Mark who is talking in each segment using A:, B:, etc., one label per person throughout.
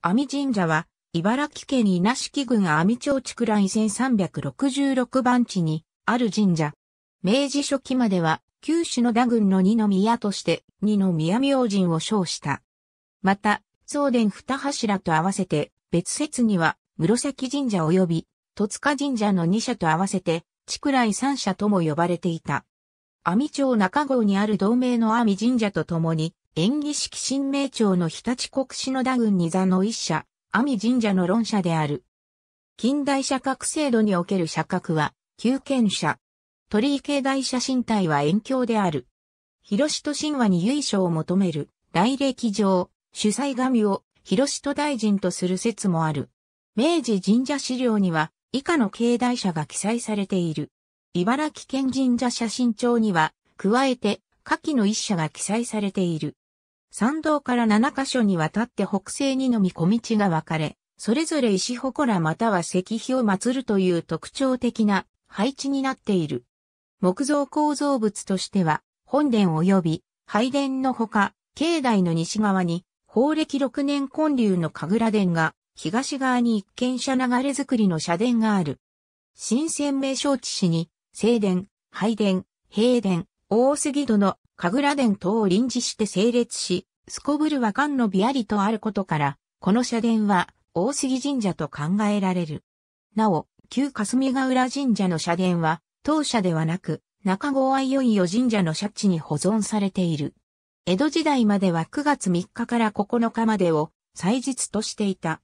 A: 阿弥神社は、茨城県稲敷郡阿弥町地区来1366番地にある神社。明治初期までは、九州の田郡の二宮として二宮明神を称した。また、宗殿二柱と合わせて、別説には、室崎神社及び、戸塚神社の二社と合わせて、地区来三社とも呼ばれていた。阿弥町中郷にある同盟の阿弥神社と共に、演技式新名町の日立国の田郡に座の一社、阿弥神社の論社である。近代社格制度における社格は、旧権者。鳥池大社身体は遠教である。広しと神話に由緒を求める、来歴上、主催神を広しと大臣とする説もある。明治神社資料には、以下の境内社が記載されている。茨城県神社写真帳には、加えて、下記の一社が記載されている。参道から七箇所にわたって北西にのみ小道が分かれ、それぞれ石祠または石碑を祀るという特徴的な配置になっている。木造構造物としては、本殿及び拝殿のほか、境内の西側に、法暦6年建立の神楽殿が、東側に一軒車流れ作りの社殿がある。新鮮名称地市に、正殿、拝殿、平殿、大杉戸の神楽殿等を臨時して整列し、すこぶるはンのビアリとあることから、この社殿は大杉神社と考えられる。なお、旧霞ヶ浦神社の社殿は、当社ではなく、中郷愛よいよ神社の社地に保存されている。江戸時代までは9月3日から9日までを祭日としていた。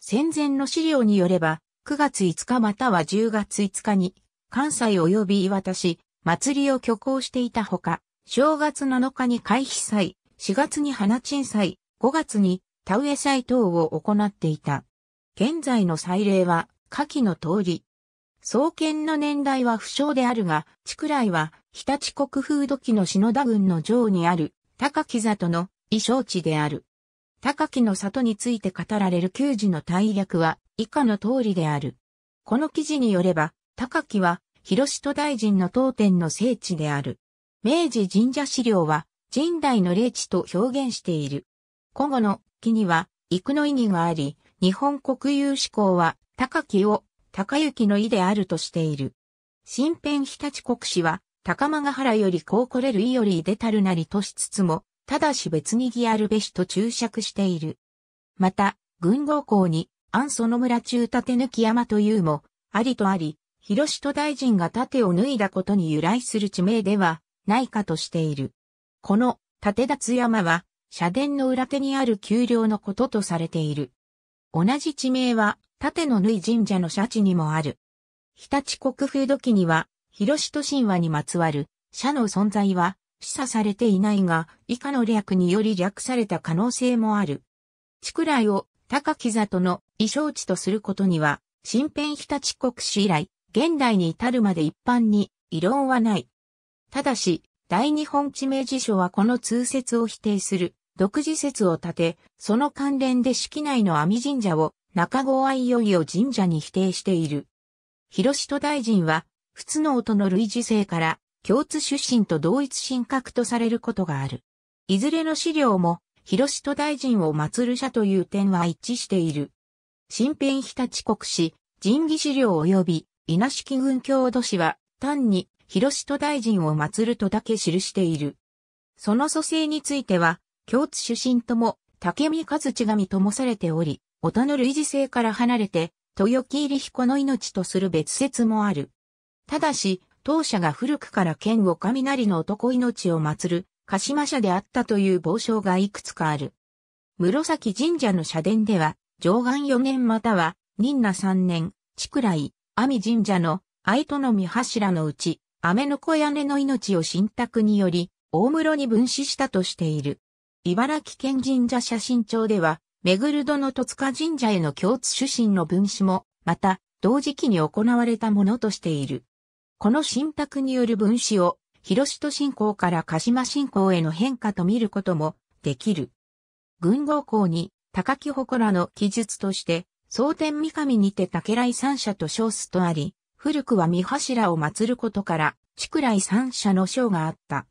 A: 戦前の資料によれば、9月5日または10月5日に、関西及び磐田市、祭りを挙行していたほか、正月7日に回避祭、4月に花鎮祭、5月に田植え祭等を行っていた。現在の祭礼は、下記の通り。創建の年代は不詳であるが、地区来は、日立国風土記の篠田郡の城にある、高木里の衣装地である。高木の里について語られる旧字の大略は、以下の通りである。この記事によれば、高木は、広志都大臣の当店の聖地である。明治神社資料は神代の霊地と表現している。古語の木には幾の意義があり、日本国有志向は高木を高行の意であるとしている。新編日立国史は高間ヶ原よりこう来れる意より出たるなりとしつつも、ただし別にぎあるべしと注釈している。また、軍号校に、安その村中盾抜き山というも、ありとあり、広人大臣が盾を脱いだことに由来する地名ではないかとしている。この立立山は、社殿の裏手にある丘陵のこととされている。同じ地名は、縦の縫神社の社地にもある。日立国風土記には、広市と神話にまつわる、社の存在は、示唆されていないが、以下の略により略された可能性もある。地区来を高木里の衣装地とすることには、新編日立国史以来、現代に至るまで一般に異論はない。ただし、大日本地名辞書はこの通説を否定する、独自説を立て、その関連で式内の網神社を、中郷愛よいを神社に否定している。広志大臣は、普通の音の類似性から、共通出身と同一神格とされることがある。いずれの資料も、広志大臣を祀る者という点は一致している。新編日立国史、神義資料及び稲敷郡郷土史は、単に広戸大臣を祀るとだけ記している。その蘇生については、京津出身とも、竹見和地神ともされており、音の類似性から離れて、豊木入彦の命とする別説もある。ただし、当社が古くから剣を雷の男命を祀る、鹿島社であったという傍証がいくつかある。室崎神社の社殿では、上岸4年または、忍那3年、地倉井阿弥神社の愛との見柱のうち、メの子屋根の命を信託により、大室に分子したとしている。茨城県神社写真帳では、目黒殿戸塚神社への共通出身の分子も、また、同時期に行われたものとしている。この信託による分子を、広市都信仰から鹿島信仰への変化と見ることもできる。軍号校に高木祠の記述として、蒼天三上にて竹来三社と称すとあり、古くは三柱を祀ることから、竹来三社の章があった。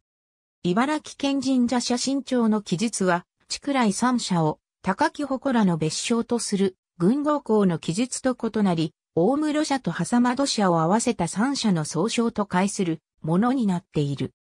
A: 茨城県神社写真帳の記述は、竹来三社を高木祠の別称とする軍号校の記述と異なり、大室社と狭間土社を合わせた三社の総称と解するものになっている。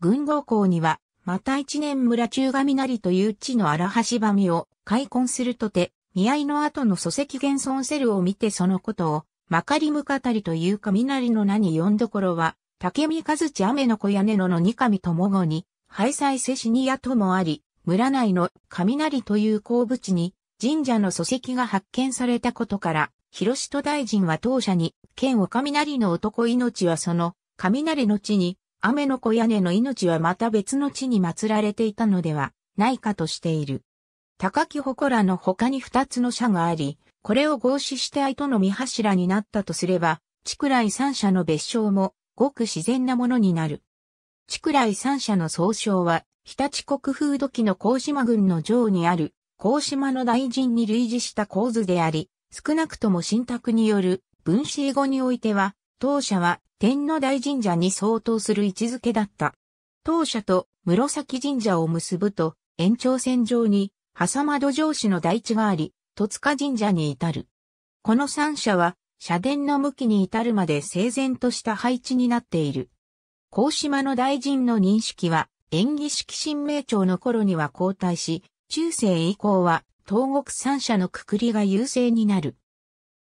A: 軍号校には、また一年村中神なりという地の荒橋ばみを開墾するとて、見合いの後の礎石現存セルを見てそのことをまかりむかたりという雷の名に呼んどころは、竹見和地雨の小屋根のの二神ともごに、廃災せしにやともあり、村内の雷という鉱物に神社の礎石が発見されたことから、広戸大臣は当社に、剣を雷の男命はその、雷の地に、雨の小屋根の命はまた別の地に祀られていたのではないかとしている。高木祠の他に二つの社があり、これを合祀して愛との見柱になったとすれば、竹来三者の別称も、ごく自然なものになる。竹来三者の総称は、日立国風土記の甲島郡の城にある、甲島の大臣に類似した構図であり、少なくとも新託による分子語においては、当社は天皇大神社に相当する位置づけだった。当社と室崎神社を結ぶと、延長線上に、挟窓土城市の大地があり、戸塚神社に至る。この三社は、社殿の向きに至るまで整然とした配置になっている。高島の大臣の認識は、演技式神明朝の頃には交代し、中世以降は東国三社のくくりが優勢になる。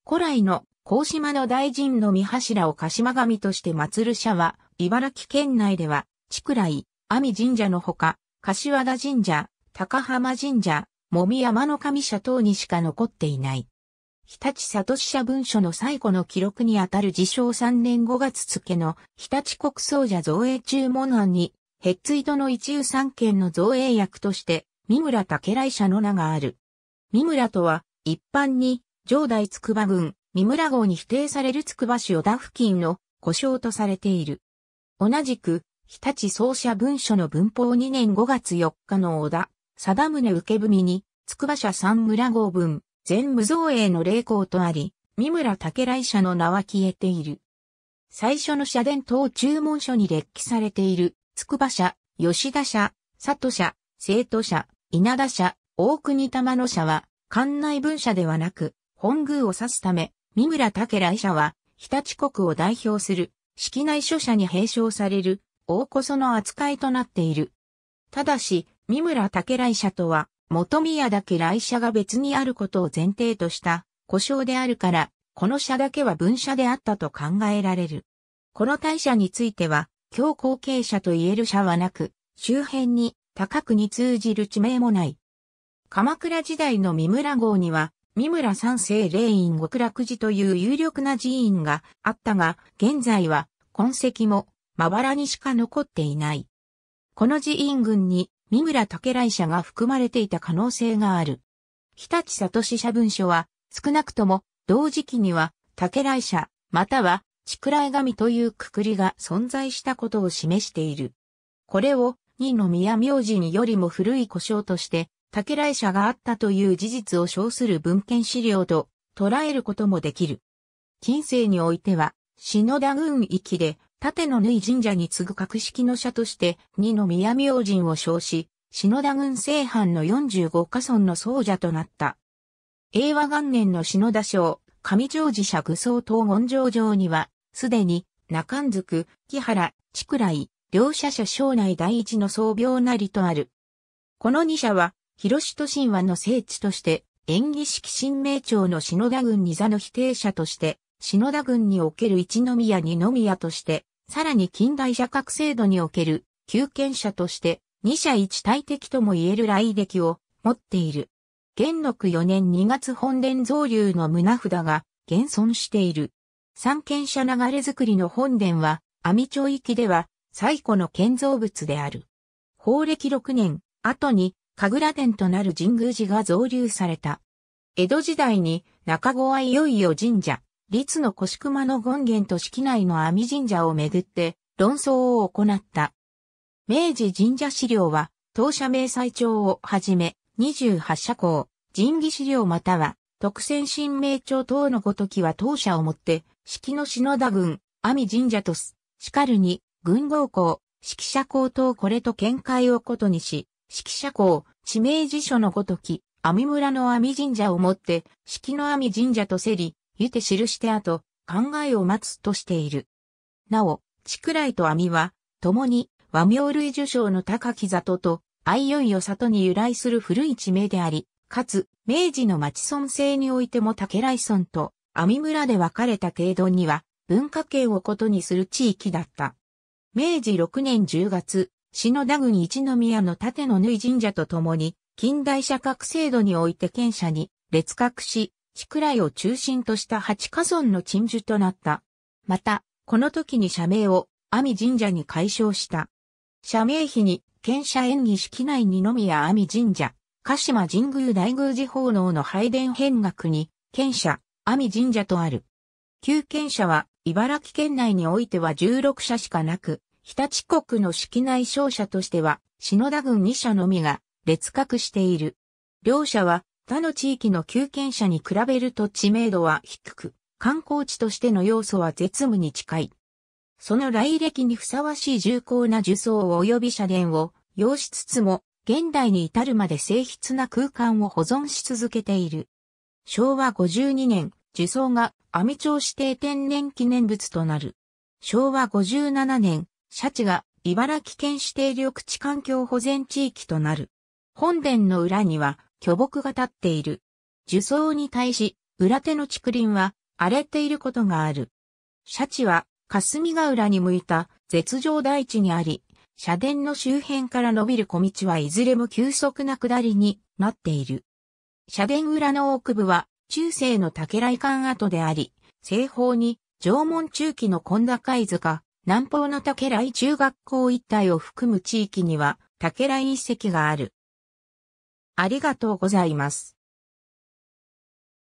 A: 古来の高島の大臣の御柱を鹿島神として祀る社は、茨城県内では、地倉井、阿弥神社のほか、柏田神社、高浜神社、もみ山の神社等にしか残っていない。日立里社文書の最古の記録にあたる自称3年5月付の日立国葬者造営注文案に、ヘッツイ戸の一遊三県の造営役として、三村竹来社の名がある。三村とは、一般に、上代筑波郡、三村号に否定される筑波市小田付近の故障とされている。同じく、日立奏社文書の文法2年5月4日の小田、ム宗受文に、筑波社三村号文、全無造営の霊校とあり、三村竹来社の名は消えている。最初の社伝等注文書に列記されている、筑波社、吉田社、佐都社、生徒社、稲田社、大国玉野社は、館内文社ではなく、本宮を指すため、三村竹来社は、日立国を代表する、式内書社に併称される、大こその扱いとなっている。ただし、三村竹来社とは、元宮岳来社が別にあることを前提とした故障であるから、この社だけは分社であったと考えられる。この大社については、強後継者と言える社はなく、周辺に高くに通じる地名もない。鎌倉時代の三村号には、三村三世霊院極楽寺という有力な寺院があったが、現在は痕跡もまばらにしか残っていない。この寺院群に三村武来社が含まれていた可能性がある。日立里市社文書は、少なくとも同時期には、武来社、または、地位神というくくりが存在したことを示している。これを、二の宮明治によりも古い故障として、竹来社があったという事実を称する文献資料と捉えることもできる。近世においては、篠田郡域で縦の縫い神社に次ぐ格式の社として二の宮明神を称し、篠田郡西藩の45家村の僧者となった。英和元年の篠田省、上城寺社具僧東言城城には、すでに、中んずく、木原、地来、両社社省内第一の僧病なりとある。この二社は、広市都神話の聖地として、演技式神明町の篠田郡二座の否定者として、篠田郡における一宮二宮として、さらに近代社格制度における旧権者として二者一体的とも言える来歴を持っている。元禄4年2月本殿造流の胸札が現存している。三権者流れ作りの本殿は、阿弥町域では最古の建造物である。法暦6年、後に神楽殿となる神宮寺が造流された。江戸時代に中はいよいよ神社、律の腰熊の権現と式内の網神社をめぐって論争を行った。明治神社資料は、当社明細帳をはじめ、28社校、神儀資料または、特選神明帳等のごときは当社をもって、式の篠田郡、阿弥神社とす、しかるに、軍号校、式社校等これと見解をことにし、式社校、地名辞書のごとき、阿弥村の阿弥神社をもって、式の阿弥神社とせり、ゆて記して後、考えを待つとしている。なお、チクライと網は、共に和名類受賞の高木里と、相よいよ里に由来する古い地名であり、かつ、明治の町村制においても竹来村と網村で分かれた経丼には、文化圏を異にする地域だった。明治6年10月、篠田郡一宮の盾の縫神社と共に、近代社格制度において県者に列格し、地区来を中心とした八家村の鎮守となった。また、この時に社名を阿弥神社に解消した。社名碑に、県社演技式内二宮阿弥神社、鹿島神宮大宮寺奉納の拝殿変額に、県社、阿弥神社とある。旧県社は、茨城県内においては16社しかなく、日立国の式内商社としては、篠田郡2社のみが列格している。両社は他の地域の旧県者に比べると知名度は低く、観光地としての要素は絶無に近い。その来歴にふさわしい重厚な樹層及び社殿を要しつつも、現代に至るまで静筆な空間を保存し続けている。昭和52年、樹層が阿美町指定天然記念物となる。昭和57年、シャチが茨城県指定緑地環境保全地域となる。本殿の裏には巨木が立っている。樹層に対し、裏手の竹林は荒れていることがある。シャチは霞ヶ浦に向いた絶上大地にあり、社殿の周辺から伸びる小道はいずれも急速な下りになっている。社殿裏の奥部は中世の竹来館跡であり、西方に縄文中期の根高い塚、南方の竹来中学校一帯を含む地域には竹来遺跡がある。ありがとうございます。